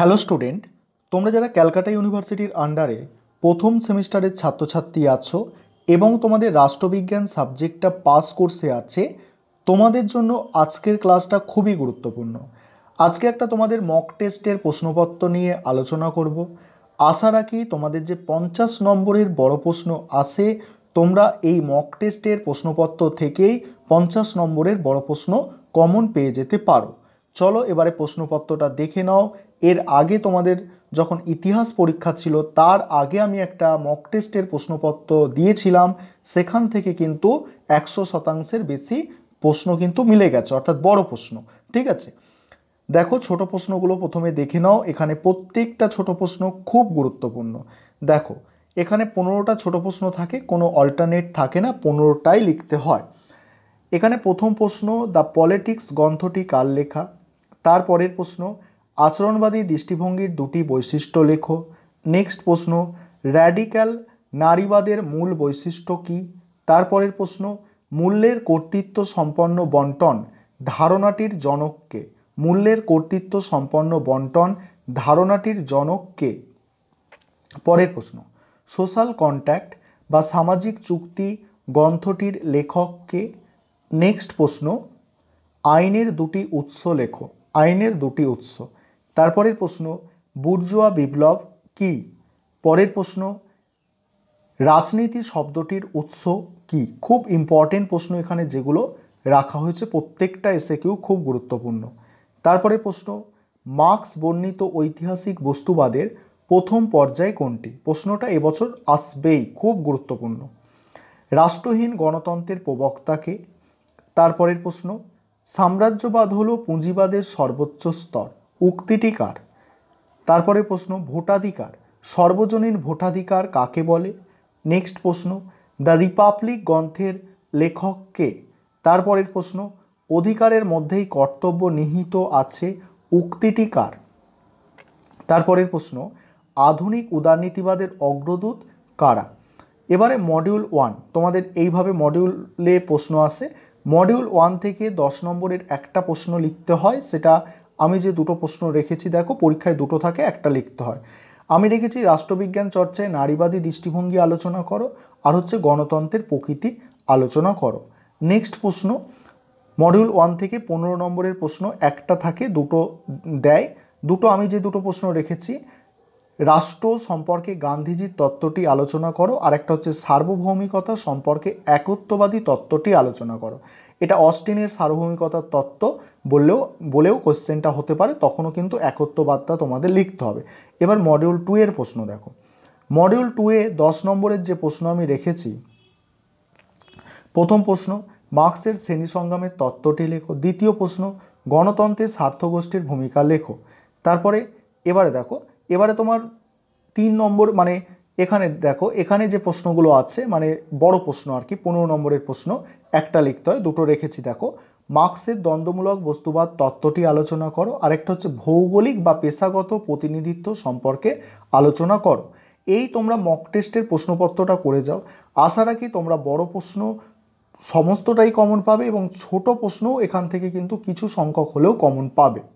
hello student তোমরা যারা ক্যালকাটা ইউনিভার্সিটির আন্ডারে প্রথম সেমিস্টারের ছাত্রছাত্রী আছো এবং তোমাদের রাষ্ট্রবিজ্ঞান সাবজেক্টটা পাস কোর্সে আছে তোমাদের জন্য আজকের ক্লাসটা খুবই গুরুত্বপূর্ণ আজকে একটা তোমাদের মক টেস্টের প্রশ্নপত্র নিয়ে আলোচনা করব আশা রাখি তোমাদের যে পঞ্চাশ নম্বরের বড় প্রশ্ন আসে তোমরা এই মক টেস্টের প্রশ্নপত্র থেকেই পঞ্চাশ নম্বরের বড় প্রশ্ন কমন পেয়ে যেতে পারো চলো এবারে প্রশ্নপত্রটা দেখে নাও এর আগে তোমাদের যখন ইতিহাস পরীক্ষা ছিল তার আগে আমি একটা মক টেস্টের প্রশ্নপত্র দিয়েছিলাম সেখান থেকে কিন্তু একশো শতাংশের বেশি প্রশ্ন কিন্তু মিলে গেছে অর্থাৎ বড় প্রশ্ন ঠিক আছে দেখো ছোট প্রশ্নগুলো প্রথমে দেখে নাও এখানে প্রত্যেকটা ছোট প্রশ্ন খুব গুরুত্বপূর্ণ দেখো এখানে পনেরোটা ছোট প্রশ্ন থাকে কোনো অল্টারনেট থাকে না পনেরোটাই লিখতে হয় এখানে প্রথম প্রশ্ন দ্য পলিটিক্স গ্রন্থটি কার লেখা তারপরের প্রশ্ন আচরণবাদী দৃষ্টিভঙ্গির দুটি বৈশিষ্ট্য লেখো নেক্সট প্রশ্ন র্যাডিক্যাল নারীবাদের মূল বৈশিষ্ট্য কী তারপরের প্রশ্ন মূল্যের কর্তৃত্ব সম্পন্ন বন্টন ধারণাটির জনককে মূল্যের কর্তৃত্ব সম্পন্ন বন্টন ধারণাটির জনককে পরের প্রশ্ন সোশ্যাল কন্ট্যাক্ট বা সামাজিক চুক্তি গ্রন্থটির লেখককে নেক্সট প্রশ্ন আইনের দুটি উৎস লেখো আইনের দুটি উৎস তারপরের প্রশ্ন বুর্জোয়া বিপ্লব কি পরের প্রশ্ন রাজনীতি শব্দটির উৎস কি খুব ইম্পর্টেন্ট প্রশ্ন এখানে যেগুলো রাখা হয়েছে প্রত্যেকটা এসে কেউ খুব গুরুত্বপূর্ণ তারপরে প্রশ্ন মার্ক্স বর্ণিত ঐতিহাসিক বস্তুবাদের প্রথম পর্যায়ে কোনটি প্রশ্নটা এবছর আসবেই খুব গুরুত্বপূর্ণ রাষ্ট্রহীন গণতন্ত্রের প্রবক্তাকে তারপরের প্রশ্ন সাম্রাজ্যবাদ হল পুঁজিবাদের সর্বোচ্চ স্তর উক্তিটি কার তারপরে প্রশ্ন ভোটাধিকার সর্বজনীন ভোটাধিকার কাকে বলে নেক্সট প্রশ্ন দ্য রিপাবলিক গ্রন্থের লেখক কে তারপরের প্রশ্ন অধিকারের মধ্যেই কর্তব্য নিহিত আছে উক্তিটি কার তারপরের প্রশ্ন আধুনিক উদারনীতিবাদের অগ্রদূত কারা এবারে মডিউল ওয়ান তোমাদের এইভাবে মডিউলে প্রশ্ন আসে মডিউল ওয়ান থেকে দশ নম্বরের একটা প্রশ্ন লিখতে হয় সেটা আমি যে দুটো প্রশ্ন রেখেছি দেখো পরীক্ষায় দুটো থাকে একটা লিখতে হয় আমি রেখেছি রাষ্ট্রবিজ্ঞান চর্চায় নারীবাদী দৃষ্টিভঙ্গি আলোচনা করো আর হচ্ছে গণতন্ত্রের প্রকৃতি আলোচনা করো নেক্সট প্রশ্ন মডিউল ওয়ান থেকে পনেরো নম্বরের প্রশ্ন একটা থাকে দুটো দেয় দুটো আমি যে দুটো প্রশ্ন রেখেছি রাষ্ট্র সম্পর্কে গান্ধীজির তত্ত্বটি আলোচনা করো আর একটা হচ্ছে সার্বভৌমিকতা সম্পর্কে একত্ববাদী তত্ত্বটি আলোচনা করো এটা অস্টিনের সার্বভৌমিকতার তত্ত্ব বললেও বলেও কোশ্চেনটা হতে পারে তখনও কিন্তু একত্ববার্তা তোমাদের লিখতে হবে এবার মডিউল টু এর প্রশ্ন দেখো মডিউল টু এ দশ নম্বরের যে প্রশ্ন আমি রেখেছি প্রথম প্রশ্ন মার্ক্সের শ্রেণী সংগ্রামের তত্ত্বটি লেখো দ্বিতীয় প্রশ্ন গণতন্ত্রের স্বার্থগোষ্ঠীর ভূমিকা লেখো তারপরে এবারে দেখো এবারে তোমার তিন নম্বর মানে এখানে দেখো এখানে যে প্রশ্নগুলো আছে মানে বড় প্রশ্ন আর কি পনেরো নম্বরের প্রশ্ন একটা লিখতে হয় দুটো রেখেছি দেখো মার্ক্সের দ্বন্দ্বমূলক বস্তুবাদ তত্ত্বটি আলোচনা করো আরেকটা হচ্ছে ভৌগোলিক বা পেশাগত প্রতিনিধিত্ব সম্পর্কে আলোচনা করো এই তোমরা মক টেস্টের প্রশ্নপত্রটা করে যাও আশা রাখি তোমরা বড় প্রশ্ন সমস্তটাই কমন পাবে এবং ছোট প্রশ্নও এখান থেকে কিন্তু কিছু সংখ্যক হলেও কমন পাবে